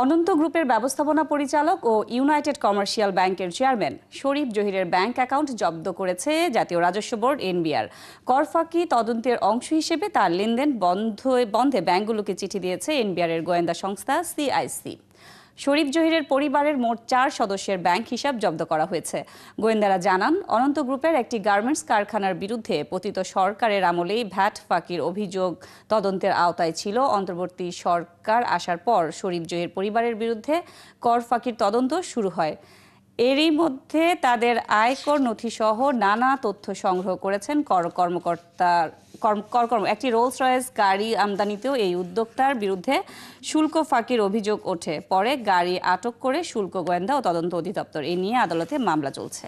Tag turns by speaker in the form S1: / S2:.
S1: অনন্ত গ্রুপের ব্যবস্থাপনা পরিচালক ও ইউনাইটেড কমার্শিয়াল ব্যাংকের চেয়ারম্যান শরীফ জহিরের ব্যাংক অ্যাকাউন্ট জব্দ করেছে জাতীয় রাজস্ব বোর্ড এনবিআর কর ফাঁকি তদন্তের অংশ হিসেবে তার লেনদেন বন্ধ বন্ধে ব্যাংকগুলোকে চিঠি দিয়েছে এনবিআর এর গোয়েন্দা সংস্থা সিআইসি শরীফ জহিরের পরিবারের মোট চার সদস্যের ব্যাংক হিসাব জব্দ করা হয়েছে গোয়েন্দারা জানান অনন্ত গ্রুপের একটি গার্মেন্টস কারখানার বিরুদ্ধে পতিত সরকারের আমলেই ভ্যাট ফাঁকির অভিযোগ তদন্তের আওতায় ছিল অন্তর্বর্তী সরকার আসার পর শরীফ জহির পরিবারের বিরুদ্ধে কর ফাঁকির তদন্ত শুরু হয় এরই মধ্যে তাদের আয়কর নথিসহ নানা তথ্য সংগ্রহ করেছেন কর কর্মকর্তার করকর্ম একটি রোলস রয়েস গাড়ি আমদানিতেও এই উদ্যোক্তার বিরুদ্ধে শুল্ক ফাঁকির অভিযোগ ওঠে পরে গাড়ি আটক করে শুল্ক গোয়েন্দা ও তদন্ত অধিদপ্তর এ নিয়ে আদালতে মামলা চলছে